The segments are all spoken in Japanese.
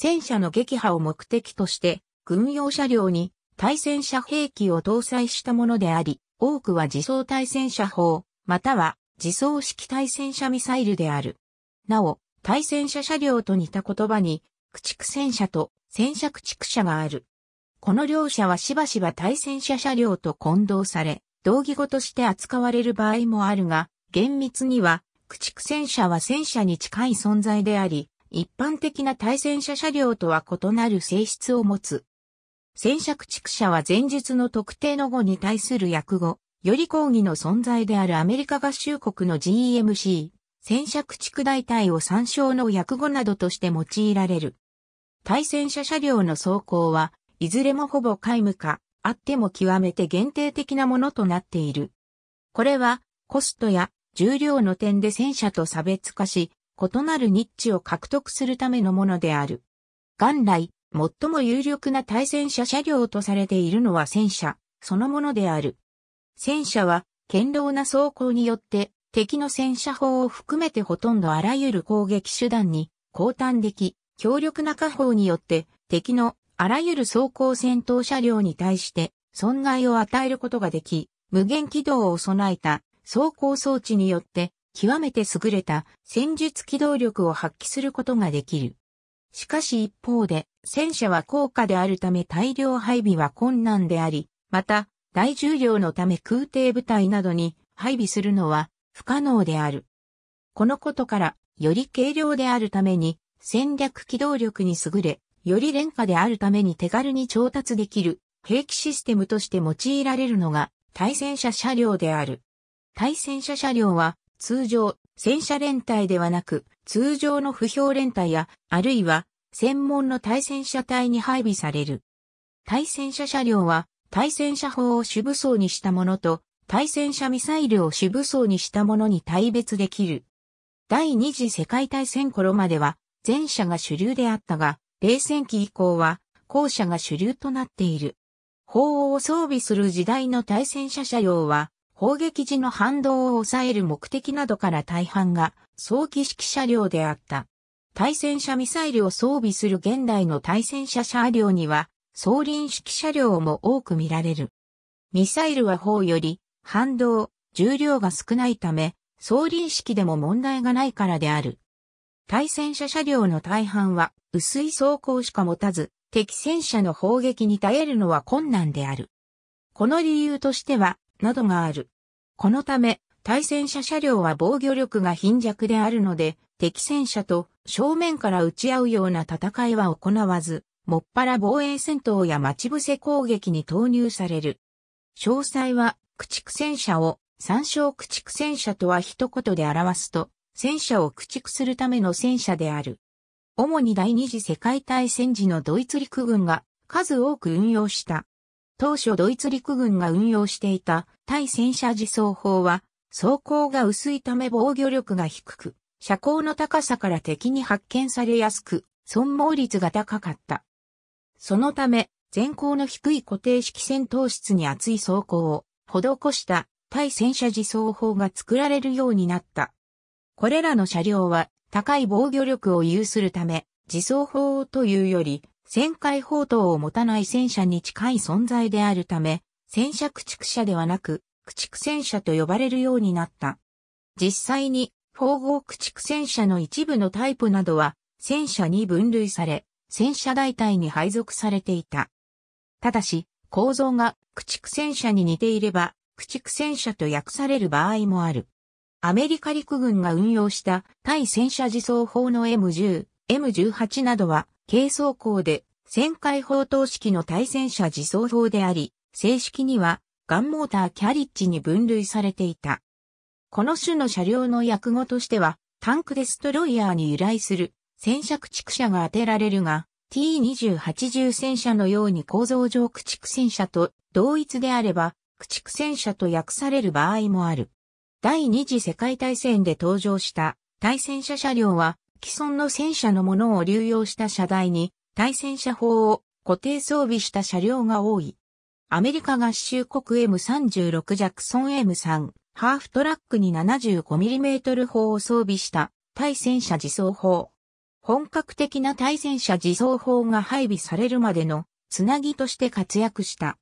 戦車の撃破を目的として、軍用車両に対戦車兵器を搭載したものであり、多くは自走対戦車砲、または自走式対戦車ミサイルである。なお、対戦車車両と似た言葉に、駆逐戦車と戦車駆逐車がある。この両者はしばしば対戦車車両と混同され、同義語として扱われる場合もあるが、厳密には、駆逐戦車は戦車に近い存在であり、一般的な対戦車車両とは異なる性質を持つ。戦車駆逐車は前述の特定の語に対する訳語、より講義の存在であるアメリカ合衆国の GMC、戦車駆逐大隊を参照の訳語などとして用いられる。対戦車車両の走行は、いずれもほぼ皆無か、あっても極めて限定的なものとなっている。これは、コストや重量の点で戦車と差別化し、異なるニッチを獲得するためのものである。元来、最も有力な対戦車車両とされているのは戦車、そのものである。戦車は、堅牢な装甲によって、敵の戦車砲を含めてほとんどあらゆる攻撃手段に、交換でき、強力な火砲によって、敵のあらゆる走行戦闘車両に対して、損害を与えることができ、無限軌道を備えた走行装置によって極めて優れた戦術機動力を発揮することができる。しかし一方で、戦車は高価であるため大量配備は困難であり、また、大重量のため空挺部隊などに配備するのは不可能である。このことから、より軽量であるために、戦略機動力に優れ、より廉価であるために手軽に調達できる兵器システムとして用いられるのが対戦車車両である。対戦車車両は通常、戦車連隊ではなく、通常の不評連隊や、あるいは、専門の対戦車隊に配備される。対戦車車両は、対戦車砲を主武装にしたものと、対戦車ミサイルを主武装にしたものに対別できる。第二次世界大戦頃までは、前者が主流であったが、冷戦期以降は、後者が主流となっている。砲を装備する時代の対戦車車両は、砲撃時の反動を抑える目的などから大半が早期式車両であった。対戦車ミサイルを装備する現代の対戦車車両には、装輪式車両も多く見られる。ミサイルは砲より反動、重量が少ないため、装輪式でも問題がないからである。対戦車車両の大半は薄い装甲しか持たず、敵戦車の砲撃に耐えるのは困難である。この理由としては、などがある。このため、対戦車車両は防御力が貧弱であるので、敵戦車と正面から撃ち合うような戦いは行わず、もっぱら防衛戦闘や待ち伏せ攻撃に投入される。詳細は、駆逐戦車を、参照駆逐戦車とは一言で表すと、戦車を駆逐するための戦車である。主に第二次世界大戦時のドイツ陸軍が数多く運用した当初ドイツ陸軍が運用していた対戦車自走砲は、装甲が薄いため防御力が低く、車高の高さから敵に発見されやすく、損耗率が高かった。そのため、前高の低い固定式戦闘室に厚い装甲を施した対戦車自走砲が作られるようになった。これらの車両は高い防御力を有するため、自走砲というより旋回砲塔を持たない戦車に近い存在であるため、戦車駆逐車ではなく、駆逐戦車と呼ばれるようになった。実際に、縫合駆逐戦車の一部のタイプなどは、戦車に分類され、戦車大隊に配属されていた。ただし、構造が駆逐戦車に似ていれば、駆逐戦車と訳される場合もある。アメリカ陸軍が運用した対戦車自走砲の M10、M18 などは軽装甲で、旋回砲塔式の対戦車自走砲であり、正式には、ガンモーターキャリッジに分類されていた。この種の車両の訳語としては、タンクデストロイヤーに由来する、戦車駆逐車が当てられるが、T28 戦車のように構造上駆逐戦車と同一であれば、駆逐戦車と訳される場合もある。第二次世界大戦で登場した対戦車車両は既存の戦車のものを流用した車台に、対戦車砲を固定装備した車両が多い。アメリカ合衆国 M36 ジャクソン M3 ハーフトラックに 75mm 砲を装備した対戦車自走砲。本格的な対戦車自走砲が配備されるまでのつなぎとして活躍した。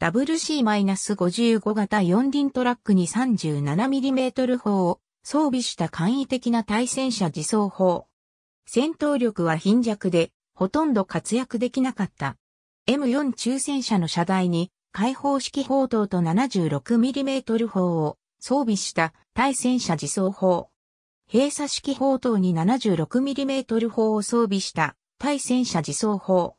WC-55 型4輪トラックに 37mm 砲を装備した簡易的な対戦車自走砲。戦闘力は貧弱で、ほとんど活躍できなかった。M4 中戦車の車台に、開放式砲塔と 76mm 砲を装備した対戦車自走砲。閉鎖式砲塔に 76mm 砲を装備した対戦車自走砲。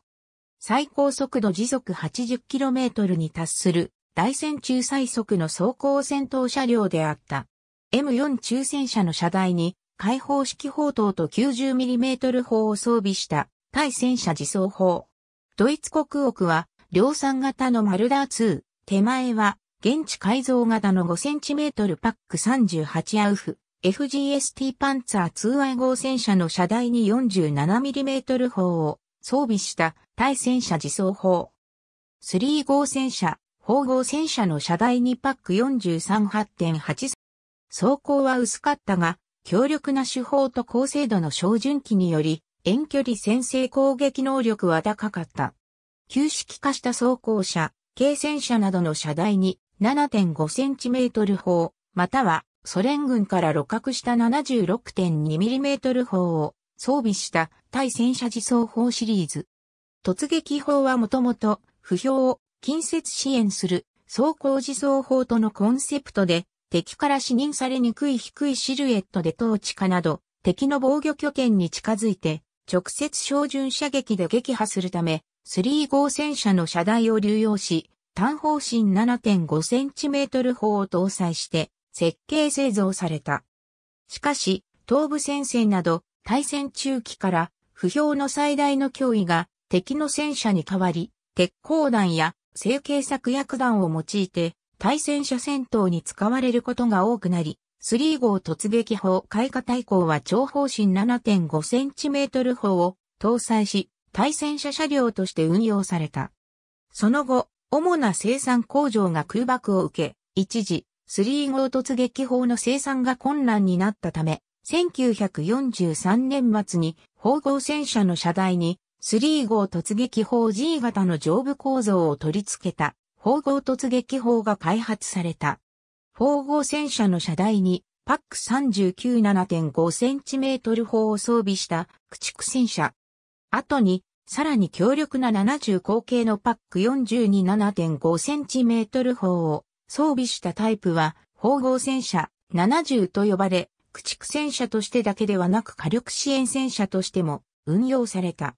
最高速度時速 80km に達する大戦中最速の走行戦闘車両であった。M4 中戦車の車台に開放式砲塔と 90mm 砲を装備した対戦車自走砲。ドイツ国奥は量産型のマルダー2、手前は現地改造型の 5cm パック38アウフ、FGST パンツァー2 i 号戦車の車台に 47mm 砲を装備した対戦車自走砲。3号戦車、砲号戦車の車台にパック43 8.8走行は薄かったが、強力な手法と高精度の照準器により、遠距離先制攻撃能力は高かった。旧式化した装甲車、軽戦車などの車台に 7.5cm 砲、またはソ連軍から露獲した 76.2mm 砲を装備した対戦車自走砲シリーズ。突撃砲はもともと、不評を近接支援する装甲自走砲とのコンセプトで敵から視認されにくい低いシルエットで統治下など、敵の防御拠点に近づいて、直接照準射撃で撃破するため、3号戦車の射台を流用し、単方針 7.5cm 砲を搭載して設計製造された。しかし、東部戦線など対戦中期から不評の最大の脅威が敵の戦車に代わり、鉄鋼弾や成形作薬弾を用いて対戦車戦闘に使われることが多くなり、3号突撃砲開花対抗は長方針 7.5cm 砲を搭載し、対戦車車両として運用された。その後、主な生産工場が空爆を受け、一時、3号突撃砲の生産が困難になったため、1943年末に砲号戦車の車台に3号突撃砲 G 型の上部構造を取り付けた砲号突撃砲が開発された。砲号戦車の車台に、パック 39.7.5cm 砲を装備した駆逐戦車。後に、さらに強力な70口径のパック 42.7.5cm 砲を装備したタイプは、砲号戦車70と呼ばれ、駆逐戦車としてだけではなく火力支援戦車としても運用された。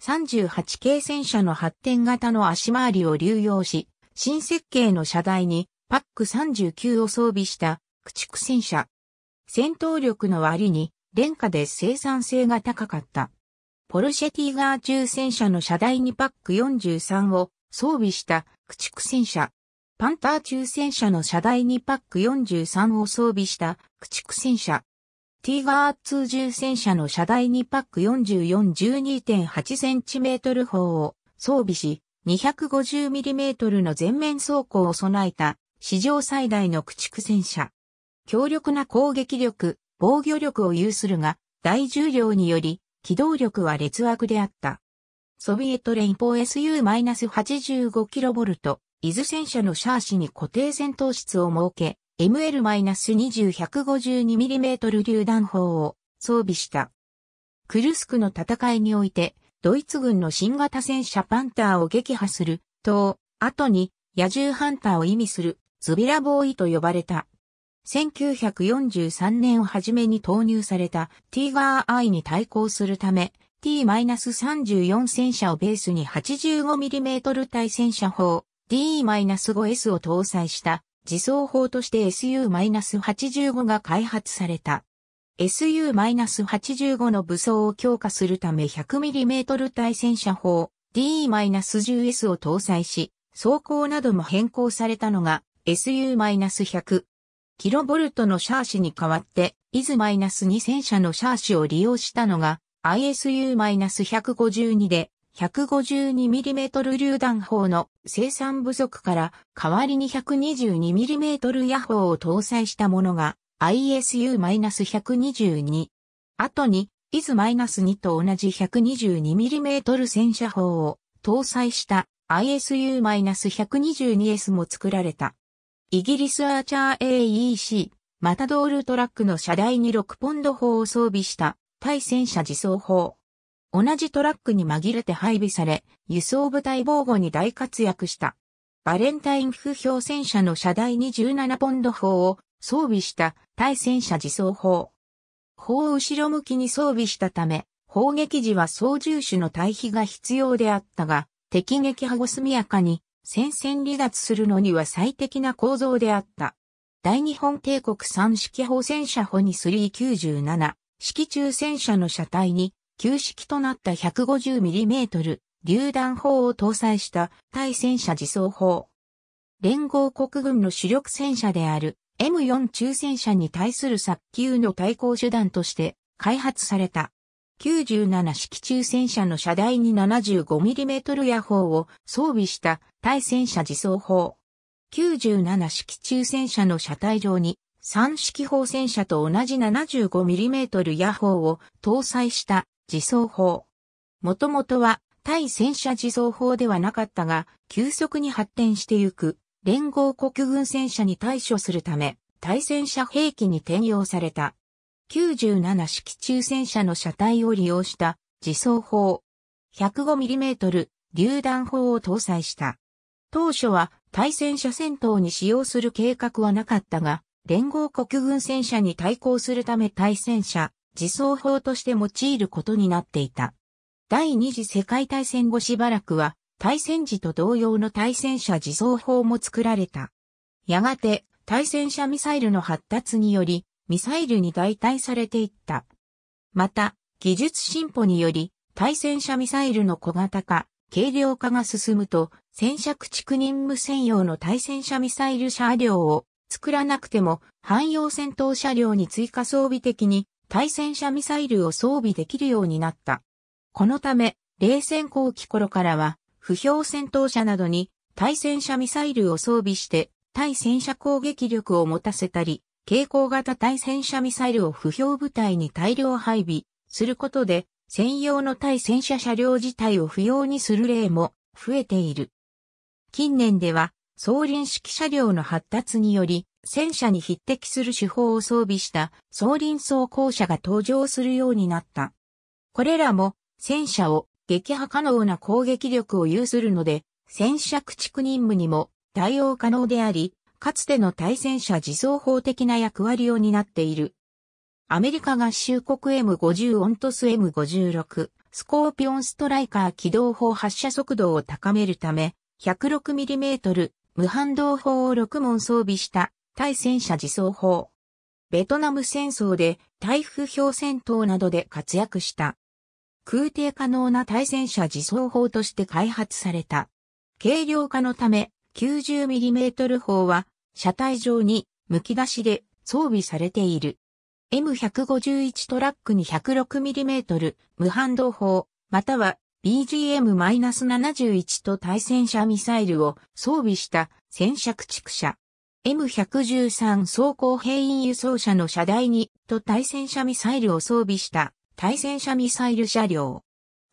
38系戦車の発展型の足回りを流用し、新設計の車台にパック39を装備した駆逐戦車。戦闘力の割に、廉価で生産性が高かった。ポルシェティガー中戦車の車台にパック43を装備した駆逐戦車。パンター中戦車の車台にパック43を装備した駆逐戦車。ティーガー2重戦車の車台にパック 4412.8cm 砲を装備し、250mm の全面装甲を備えた史上最大の駆逐戦車。強力な攻撃力、防御力を有するが、大重量により、機動力は劣悪であった。ソビエト連邦 SU-85kV、伊豆戦車のシャーシに固定戦闘室を設け、ML-20-152mm 榴弾砲を装備した。クルスクの戦いにおいて、ドイツ軍の新型戦車パンターを撃破する、と、後に野獣ハンターを意味する、ズビラボーイと呼ばれた。1943年をはじめに投入されたティーガーアイに対抗するため、T-34 戦車をベースに 85mm 対戦車砲 D-5S を搭載した自走砲として SU-85 が開発された。SU-85 の武装を強化するため 100mm 対戦車砲 D-10S を搭載し、装甲なども変更されたのが SU-100。キロボルトのシャーシに代わって、イズ -2000 社のシャーシを利用したのが ISU-152 で、152mm 榴弾砲の生産不足から代わりに 122mm 野砲を搭載したものが ISU-122。後に IS-2 と同じ 122mm 戦車砲を搭載した ISU-122S も作られた。イギリスアーチャー AEC、マタドールトラックの車台に6ポンド砲を装備した対戦車自走砲。同じトラックに紛れて配備され、輸送部隊防護に大活躍した。バレンタイン風評戦車の車台に17ポンド砲を装備した対戦車自走砲。砲を後ろ向きに装備したため、砲撃時は操縦手の対比が必要であったが、敵撃破後速やかに戦線離脱するのには最適な構造であった。大日本帝国三式砲戦車ホニ397式中戦車の車体に旧式となった 150mm 榴弾砲を搭載した対戦車自走砲。連合国軍の主力戦車である M4 中戦車に対する早急の対抗手段として開発された。97式中戦車の車台に 75mm 野砲を装備した対戦車自走砲。97式中戦車の車体上に3式砲戦車と同じ 75mm 野砲を搭載した自走砲。もともとは対戦車自走砲ではなかったが、急速に発展してゆく連合国軍戦車に対処するため、対戦車兵器に転用された。97式中戦車の車体を利用した自走砲。105mm 榴弾砲を搭載した。当初は対戦車戦闘に使用する計画はなかったが、連合国軍戦車に対抗するため対戦車自走砲として用いることになっていた。第二次世界大戦後しばらくは、対戦時と同様の対戦車自走砲も作られた。やがて、対戦車ミサイルの発達により、ミサイルに代替されていった。また、技術進歩により、対戦車ミサイルの小型化、軽量化が進むと、戦車駆逐任務専用の対戦車ミサイル車両を作らなくても、汎用戦闘車両に追加装備的に対戦車ミサイルを装備できるようになった。このため、冷戦後期頃からは、不評戦闘車などに対戦車ミサイルを装備して対戦車攻撃力を持たせたり、蛍光型対戦車ミサイルを不評部隊に大量配備することで、専用の対戦車車両自体を不要にする例も増えている。近年では、総輪式車両の発達により、戦車に匹敵する手法を装備した総輪装甲車が登場するようになった。これらも戦車を撃破可能な攻撃力を有するので、戦車駆逐任務にも対応可能であり、かつての対戦車自走法的な役割を担っている。アメリカ合衆国 M50 オントス M56 スコーピオンストライカー機動砲発射速度を高めるため、106mm 無反動砲を6門装備した対戦車自走砲。ベトナム戦争で台風氷戦闘などで活躍した。空挺可能な対戦車自走砲として開発された。軽量化のため 90mm 砲は車体上に剥き出しで装備されている。M151 トラックに 106mm 無反動砲、または BGM-71 と対戦車ミサイルを装備した戦車駆逐車。M113 装甲兵員輸送車の車台に、と対戦車ミサイルを装備した対戦車ミサイル車両。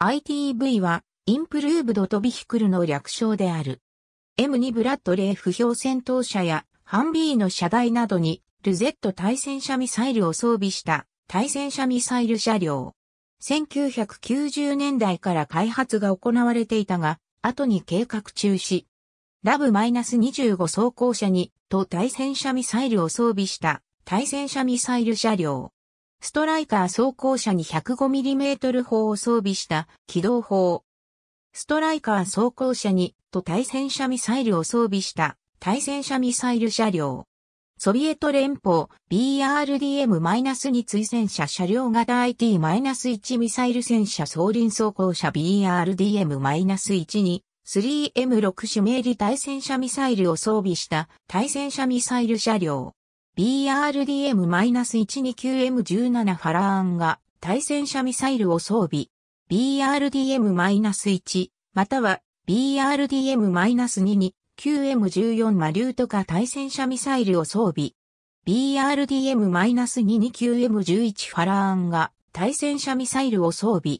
ITV は、インプルーブド飛びひクルの略称である。M2 ブラッドレー不評戦闘車や、ハンビーの車台などに、ルゼット対戦車ミサイルを装備した対戦車ミサイル車両。1990年代から開発が行われていたが、後に計画中止。ラブ -25 装甲車に、と対戦車ミサイルを装備した対戦車ミサイル車両。ストライカー装甲車に 105mm 砲を装備した機動砲。ストライカー装甲車に、と対戦車ミサイルを装備した対戦車ミサイル車両。ソビエト連邦 BRDM- 追戦車車両型 IT-1 ミサイル戦車送輪装甲車 BRDM-1 に 3M6 シュメーリ対戦車ミサイルを装備した対戦車ミサイル車両。BRDM-129M17 ファラーンが対戦車ミサイルを装備。BRDM-1 または BRDM-2 に 9M14 マリュートカ対戦車ミサイルを装備。b r d m 2に9 m 1 1ファラーンが対戦車ミサイルを装備。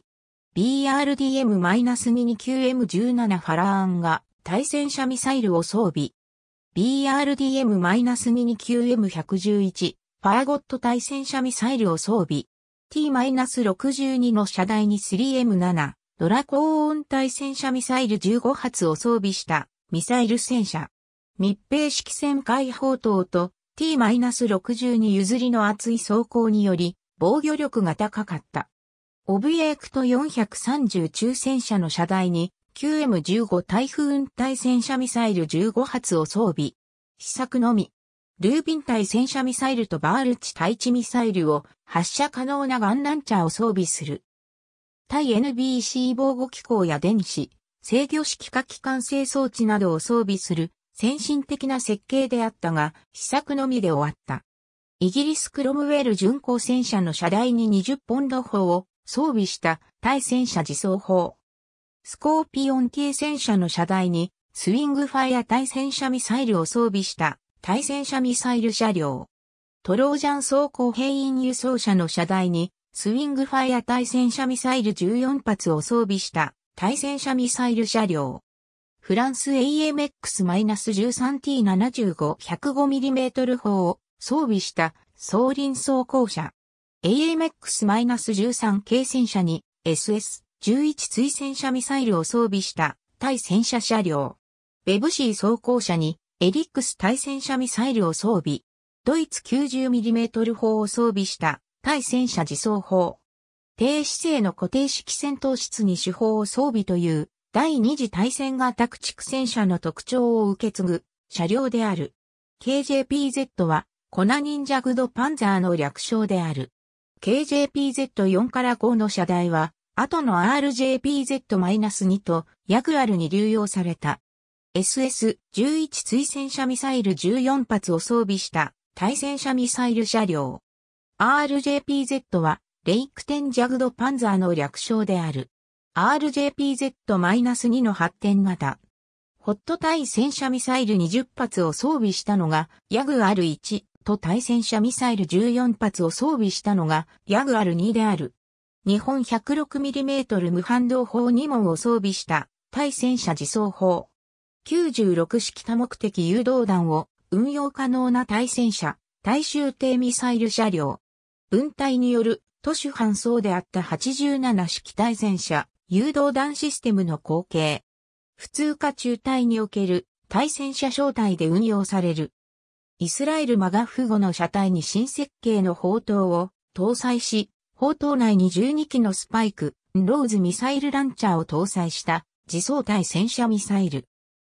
BRDM-22QM17 ファラーンが対戦車ミサイルを装備。BRDM-22QM111 ファーゴット対戦車ミサイルを装備。T-62 の射台に 3M7 ドラーン対戦車ミサイル15発を装備したミサイル戦車。密閉式戦解放塔と T-62 譲りの厚い装甲により防御力が高かった。オブエクト430中戦車の車台に QM15 台風雲対戦車ミサイル15発を装備。試作のみ、ルービン対戦車ミサイルとバールチ対地ミサイルを発射可能なガンランチャーを装備する。対 NBC 防護機構や電子、制御式火器管制装置などを装備する先進的な設計であったが、試作のみで終わった。イギリスクロムウェル巡航戦車の車台に20ポンド砲を装備した対戦車自走砲。スコーピオン系戦車の車台にスイングファイア対戦車ミサイルを装備した対戦車ミサイル車両。トロージャン装甲兵員輸送車の車台にスイングファイア対戦車ミサイル14発を装備した対戦車ミサイル車両。フランス AMX-13T75 105mm 砲を装備した装輪装甲車。AMX-13 軽戦車に SS-11 追戦車ミサイルを装備した対戦車車両。ベブシー装甲車にエリックス対戦車ミサイルを装備。ドイツ 90mm 砲を装備した対戦車自走砲。低姿勢の固定式戦闘室に手法を装備という第二次対戦型駆逐戦車の特徴を受け継ぐ車両である。KJPZ はコナ忍者グドパンザーの略称である。KJPZ4 から5の車台は、後の RJPZ-2 とヤグアルに流用された。SS-11 追戦車ミサイル14発を装備した対戦車ミサイル車両。RJPZ は、レイクテンジャグドパンザーの略称である。RJPZ-2 の発展型。ホット対戦車ミサイル20発を装備したのが、ヤグアル1、と対戦車ミサイル14発を装備したのがヤグアル2である。日本 106mm 無反動砲2門を装備した対戦車自走砲。96式多目的誘導弾を運用可能な対戦車、大衆艇ミサイル車両。分隊による都市搬送であった87式対戦車、誘導弾システムの後継。普通か中隊における対戦車小隊で運用されるイスラエルマガフゴの車体に新設計の砲塔を搭載し、砲塔内に12機のスパイク、ローズミサイルランチャーを搭載した自走対戦車ミサイル。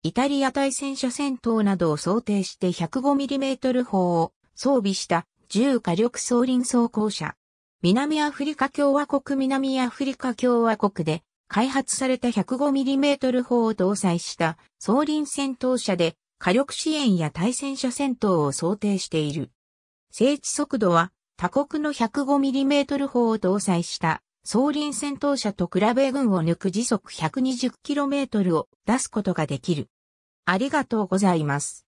イタリア対戦車戦闘などを想定して 105mm 砲を装備した重火力装輪装甲車。南アフリカ共和国南アフリカ共和国で開発された 105mm 砲を搭載した装輪戦闘車で火力支援や対戦車戦闘を想定している。整地速度は他国の 105mm 砲を搭載した総輪戦闘車と比べ群を抜く時速 120km を出すことができる。ありがとうございます。